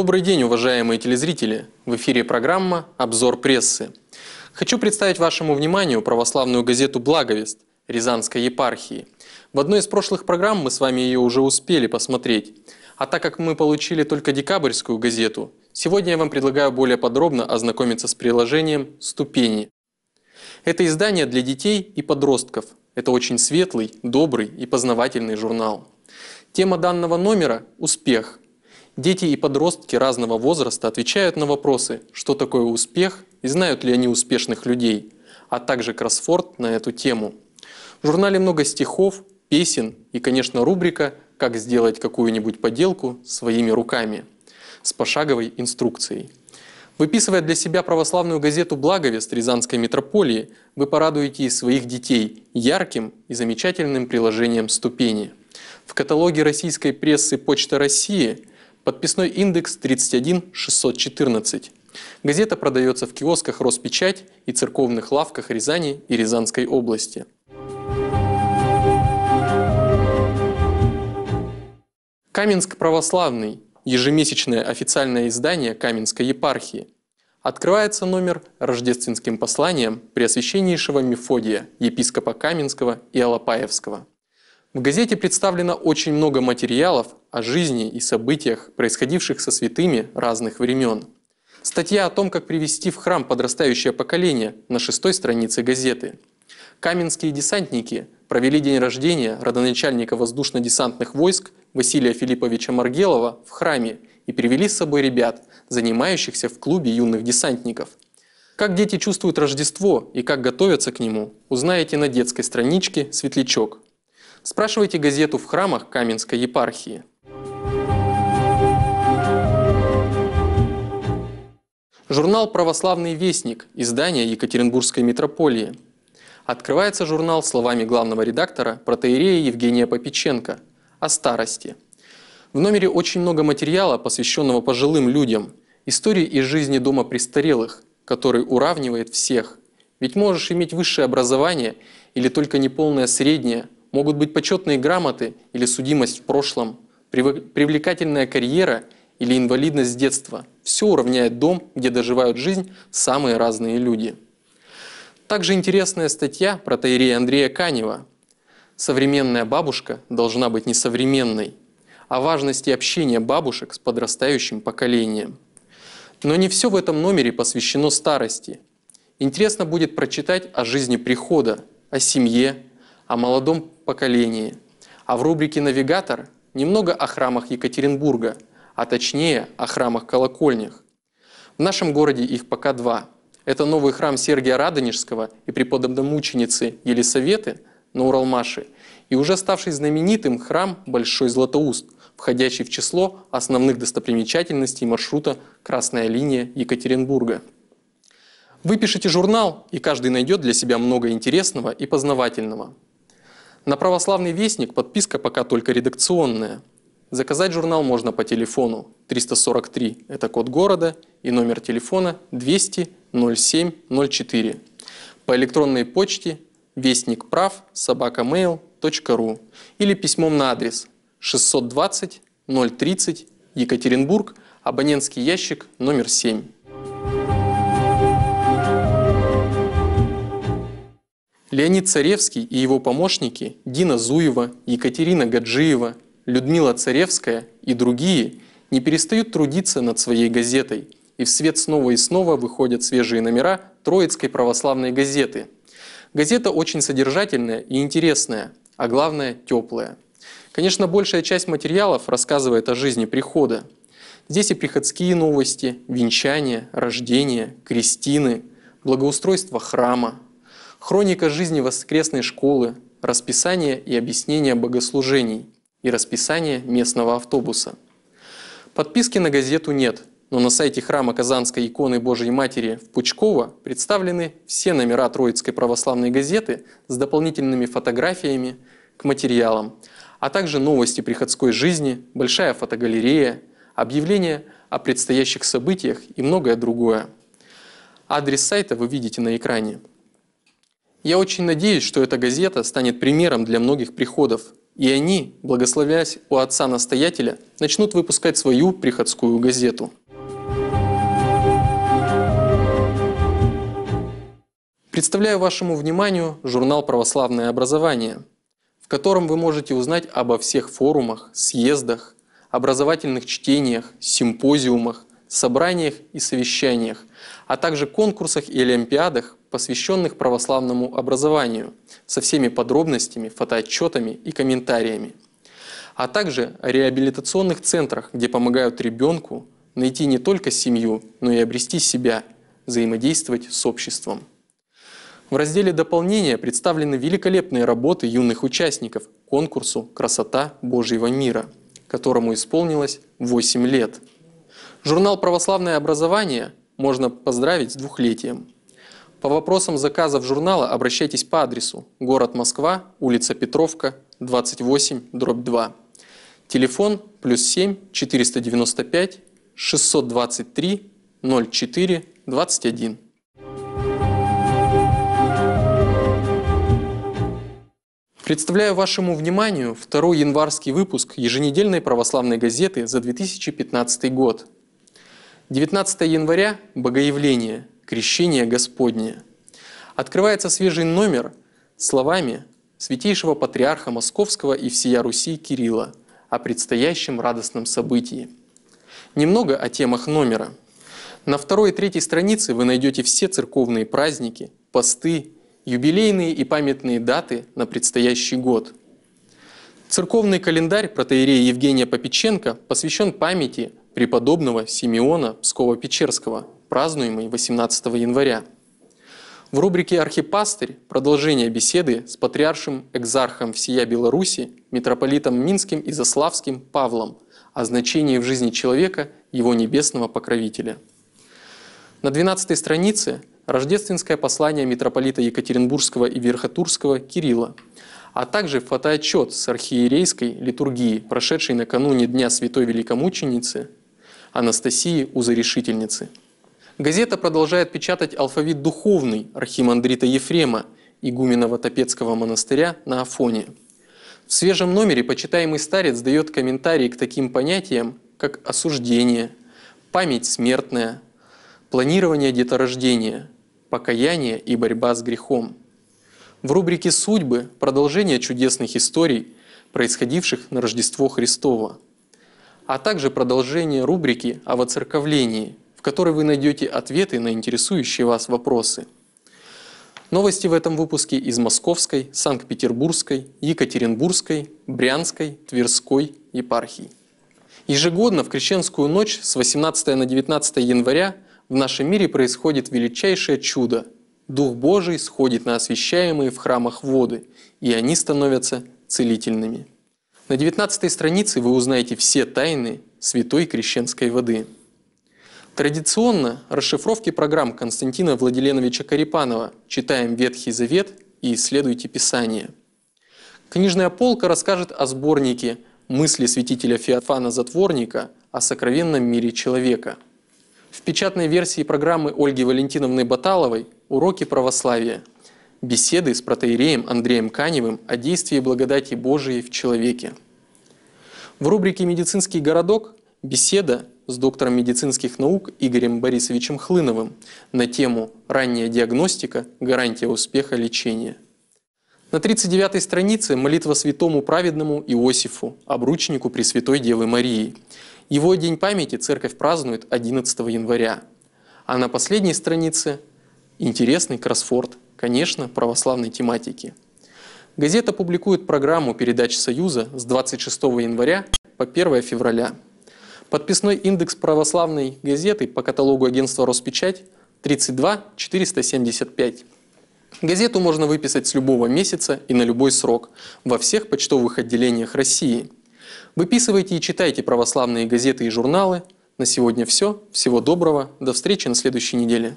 Добрый день, уважаемые телезрители! В эфире программа «Обзор прессы». Хочу представить вашему вниманию православную газету «Благовест» Рязанской епархии. В одной из прошлых программ мы с вами ее уже успели посмотреть. А так как мы получили только декабрьскую газету, сегодня я вам предлагаю более подробно ознакомиться с приложением «Ступени». Это издание для детей и подростков. Это очень светлый, добрый и познавательный журнал. Тема данного номера – успех. Дети и подростки разного возраста отвечают на вопросы, что такое успех и знают ли они успешных людей, а также кроссфорд на эту тему. В журнале много стихов, песен и, конечно, рубрика «Как сделать какую-нибудь поделку своими руками» с пошаговой инструкцией. Выписывая для себя православную газету «Благовест» Рязанской митрополии, вы порадуете и своих детей ярким и замечательным приложением «Ступени». В каталоге российской прессы «Почта России» подписной индекс 31614. Газета продается в киосках «Роспечать» и церковных лавках Рязани и Рязанской области. Каменск православный – ежемесячное официальное издание Каменской епархии. Открывается номер рождественским посланием Преосвященнейшего Мефодия, епископа Каменского и Алапаевского. В газете представлено очень много материалов о жизни и событиях, происходивших со святыми разных времен. Статья о том, как привести в храм подрастающее поколение на шестой странице газеты. Каменские десантники провели день рождения родоначальника воздушно-десантных войск Василия Филипповича Маргелова в храме и привели с собой ребят, занимающихся в клубе юных десантников. Как дети чувствуют Рождество и как готовятся к нему, узнаете на детской страничке «Светлячок» Спрашивайте газету в храмах Каменской епархии. Журнал «Православный вестник» издания Екатеринбургской митрополии. Открывается журнал словами главного редактора протеерея Евгения Попеченко о старости. В номере очень много материала, посвященного пожилым людям, истории из жизни дома престарелых, который уравнивает всех. Ведь можешь иметь высшее образование или только неполное среднее, могут быть почетные грамоты или судимость в прошлом, привлекательная карьера или инвалидность с детства. Все уравняет дом, где доживают жизнь самые разные люди. Также интересная статья про Таирея Андрея Канева. «Современная бабушка должна быть несовременной» о а важности общения бабушек с подрастающим поколением. Но не все в этом номере посвящено старости. Интересно будет прочитать о жизни прихода, о семье, о молодом поколении. А в рубрике «Навигатор» немного о храмах Екатеринбурга, а точнее о храмах-колокольнях. В нашем городе их пока два. Это новый храм Сергия Радонежского и преподобномученицы Елисаветы на Уралмаше и уже ставший знаменитым храм Большой Златоуст, входящий в число основных достопримечательностей маршрута «Красная линия Екатеринбурга». Выпишите журнал, и каждый найдет для себя много интересного и познавательного. На православный вестник подписка пока только редакционная. Заказать журнал можно по телефону 343 – это код города, и номер телефона 200 0704. По электронной почте вестник прав собакамейл.ру или письмом на адрес 620 030 Екатеринбург, абонентский ящик номер 7. Леонид Царевский и его помощники Дина Зуева, Екатерина Гаджиева, Людмила Царевская и другие не перестают трудиться над своей газетой, и в свет снова и снова выходят свежие номера Троицкой православной газеты. Газета очень содержательная и интересная, а главное – теплая. Конечно, большая часть материалов рассказывает о жизни прихода. Здесь и приходские новости, венчания, рождения, крестины, благоустройство храма, хроника жизни воскресной школы, расписание и объяснение богослужений и расписание местного автобуса. Подписки на газету нет, но на сайте храма Казанской иконы Божьей Матери в Пучково представлены все номера Троицкой православной газеты с дополнительными фотографиями к материалам, а также новости приходской жизни, большая фотогалерея, объявления о предстоящих событиях и многое другое. Адрес сайта вы видите на экране. Я очень надеюсь, что эта газета станет примером для многих приходов, и они, благословясь у отца-настоятеля, начнут выпускать свою приходскую газету. Представляю вашему вниманию журнал «Православное образование», в котором вы можете узнать обо всех форумах, съездах, образовательных чтениях, симпозиумах, собраниях и совещаниях, а также конкурсах и олимпиадах, посвященных православному образованию, со всеми подробностями, фотоотчетами и комментариями. А также о реабилитационных центрах, где помогают ребенку найти не только семью, но и обрести себя, взаимодействовать с обществом. В разделе «Дополнения» представлены великолепные работы юных участников конкурсу «Красота Божьего мира», которому исполнилось 8 лет. Журнал «Православное образование» можно поздравить с двухлетием. По вопросам заказов журнала обращайтесь по адресу город Москва, улица Петровка, 28, дробь 2. Телефон плюс 7 495 623 04 21. Представляю вашему вниманию второй январский выпуск еженедельной православной газеты за 2015 год. 19 января – Богоявление – крещение Господнее. Открывается свежий номер словами святейшего патриарха Московского и всея Руси Кирилла о предстоящем радостном событии. Немного о темах номера. На второй и третьей странице вы найдете все церковные праздники, посты, юбилейные и памятные даты на предстоящий год. Церковный календарь протеерея Евгения Попеченко посвящен памяти преподобного Симеона Пскова-Печерского, празднуемый 18 января. В рубрике «Архипастырь» продолжение беседы с патриаршим экзархом всея Беларуси, митрополитом Минским и Заславским Павлом о значении в жизни человека его небесного покровителя. На 12 странице рождественское послание митрополита Екатеринбургского и Верхотурского Кирилла, а также фотоотчет с архиерейской литургии, прошедшей накануне Дня Святой Великомученицы Анастасии Узарешительницы. Газета продолжает печатать алфавит духовный архимандрита Ефрема, игуменного Топецкого монастыря на Афоне. В свежем номере почитаемый старец дает комментарии к таким понятиям, как осуждение, память смертная, планирование деторождения, покаяние и борьба с грехом. В рубрике «Судьбы» продолжение чудесных историй, происходивших на Рождество Христово – а также продолжение рубрики о воцерковлении, в которой вы найдете ответы на интересующие вас вопросы. Новости в этом выпуске из Московской, Санкт-Петербургской, Екатеринбургской, Брянской, Тверской епархий. Ежегодно в Крещенскую ночь с 18 на 19 января в нашем мире происходит величайшее чудо. Дух Божий сходит на освящаемые в храмах воды, и они становятся целительными. На 19 странице вы узнаете все тайны святой крещенской воды. Традиционно расшифровки программ Константина Владиленовича Карипанова «Читаем Ветхий Завет» и «Исследуйте Писание». Книжная полка расскажет о сборнике «Мысли святителя Феофана Затворника о сокровенном мире человека». В печатной версии программы Ольги Валентиновны Баталовой «Уроки православия» беседы с протеереем Андреем Каневым о действии благодати Божией в человеке. В рубрике «Медицинский городок» беседа с доктором медицинских наук Игорем Борисовичем Хлыновым на тему «Ранняя диагностика. Гарантия успеха лечения». На 39-й странице молитва святому праведному Иосифу, обручнику Пресвятой Девы Марии. Его день памяти церковь празднует 11 января. А на последней странице интересный кроссфорд – конечно, православной тематики. Газета публикует программу передач Союза с 26 января по 1 февраля. Подписной индекс православной газеты по каталогу агентства «Роспечать» 32 475. Газету можно выписать с любого месяца и на любой срок во всех почтовых отделениях России. Выписывайте и читайте православные газеты и журналы. На сегодня все. Всего доброго. До встречи на следующей неделе.